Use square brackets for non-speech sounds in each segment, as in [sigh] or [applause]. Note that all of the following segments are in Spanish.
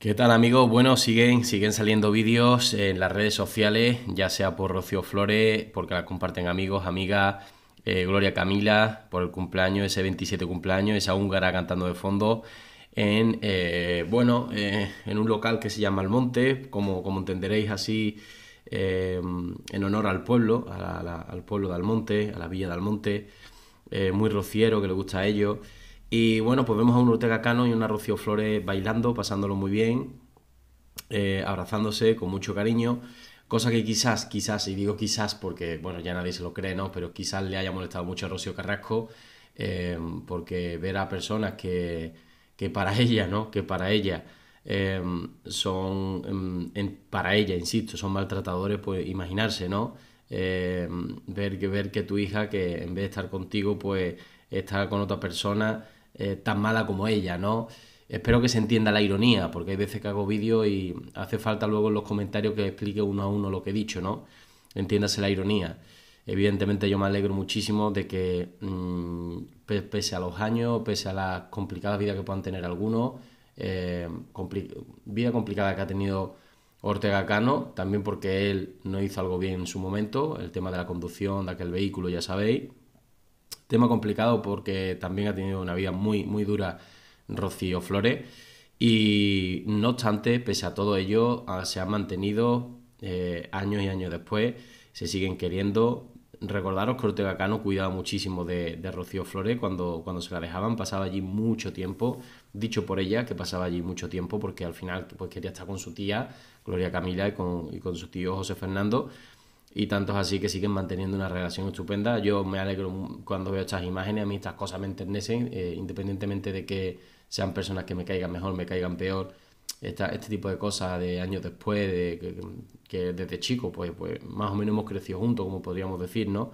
¿Qué tal amigos? Bueno, siguen, siguen saliendo vídeos en las redes sociales, ya sea por Rocío Flores, porque la comparten amigos, amigas, eh, Gloria Camila, por el cumpleaños, ese 27 cumpleaños, esa húngara cantando de fondo, en, eh, bueno, eh, en un local que se llama El Monte, como, como entenderéis así, en honor al pueblo, al pueblo de Almonte, a la villa de Almonte, muy rociero que le gusta a ellos. Y bueno, pues vemos a un Ortega Cano y una Rocío Flores bailando, pasándolo muy bien, eh, abrazándose con mucho cariño, cosa que quizás, quizás, y digo quizás porque, bueno, ya nadie se lo cree, ¿no? Pero quizás le haya molestado mucho a Rocío Carrasco, eh, porque ver a personas que, que para [laughs] ella, ¿no? Que para ella eh, son, mm, para ella, insisto, son maltratadores, pues imaginarse, ¿no? ver, ver que tu hija, que en vez de estar contigo, pues está con otra persona eh, tan mala como ella, ¿no? Espero que se entienda la ironía, porque hay veces que hago vídeos y hace falta luego en los comentarios que explique uno a uno lo que he dicho, ¿no? Entiéndase la ironía. Evidentemente yo me alegro muchísimo de que, mm, pese a los años, pese a las complicadas vidas que puedan tener algunos, eh, vida complicada que ha tenido Ortega Cano, también porque él no hizo algo bien en su momento, el tema de la conducción de aquel vehículo, ya sabéis, Tema complicado porque también ha tenido una vida muy, muy dura Rocío Flores. Y no obstante, pese a todo ello, ah, se han mantenido eh, años y años después, se siguen queriendo. Recordaros que Ortega Cano cuidaba muchísimo de, Rocío Flores cuando, cuando se la dejaban, pasaba allí mucho tiempo, dicho por ella que pasaba allí mucho tiempo porque al final pues, quería estar con su tía Gloria Camila y con, y con su tío José Fernando y tantos así que siguen manteniendo una relación estupenda. Yo me alegro cuando veo estas imágenes, a mí estas cosas me enternecen, eh, independientemente de que sean personas que me caigan mejor, me caigan peor. este tipo de cosas de años después, de, que, desde chico, pues, pues más o menos hemos crecido juntos, como podríamos decir, ¿no?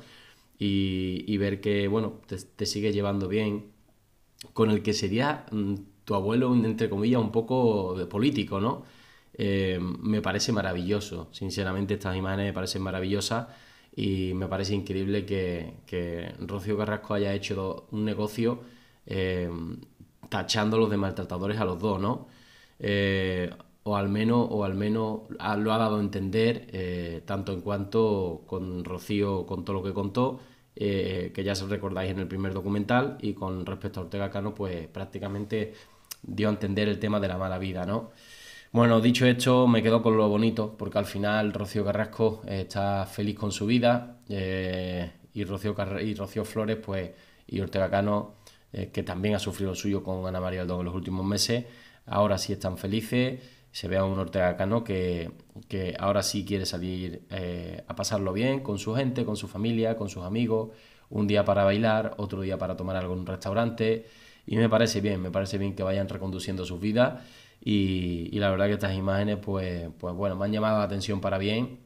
Y, ver que, bueno, te, sigue llevando bien con el que sería mm, tu abuelo, entre comillas, un poco de político, ¿no? Eh, me parece maravilloso. Sinceramente, estas imágenes me parecen maravillosas y me parece increíble que, que Rocío Carrasco haya hecho un negocio eh, tachándolos de maltratadores a los dos, ¿no? Eh, o al menos, o al menos lo ha dado a entender, tanto en cuanto con Rocío con todo lo que contó, que ya os recordáis en el primer documental, y con respecto a Ortega Cano, pues prácticamente dio a entender el tema de la mala vida, ¿no? Bueno, dicho esto, me quedo con lo bonito, porque al final Rocío Carrasco eh, está feliz con su vida eh, y, Rocío Flores pues, y Ortega Cano, eh, que también ha sufrido lo suyo con Ana María Aldón en los últimos meses, ahora sí están felices, se ve a un Ortega Cano que, ahora sí quiere salir a pasarlo bien con su gente, con su familia, con sus amigos, un día para bailar, otro día para tomar algo en un restaurante, y me parece bien, me parece bien que vayan reconduciendo sus vidas y, la verdad que estas imágenes, pues, pues bueno, me han llamado la atención para bien,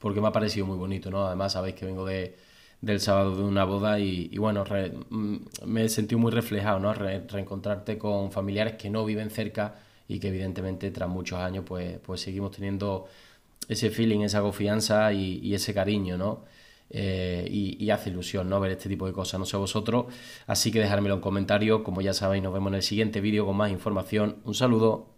porque me ha parecido muy bonito, ¿no? Además, sabéis que vengo de, del sábado de una boda y, y bueno, re, mm, me sentí muy reflejado, ¿no? reencontrarte con familiares que no viven cerca y que evidentemente tras muchos años, pues, pues seguimos teniendo ese feeling, esa confianza y, y ese cariño, ¿no? Eh, y, hace ilusión ¿no? ver este tipo de cosas, no sé vosotros, así que dejármelo en comentario, como ya sabéis nos vemos en el siguiente vídeo con más información, un saludo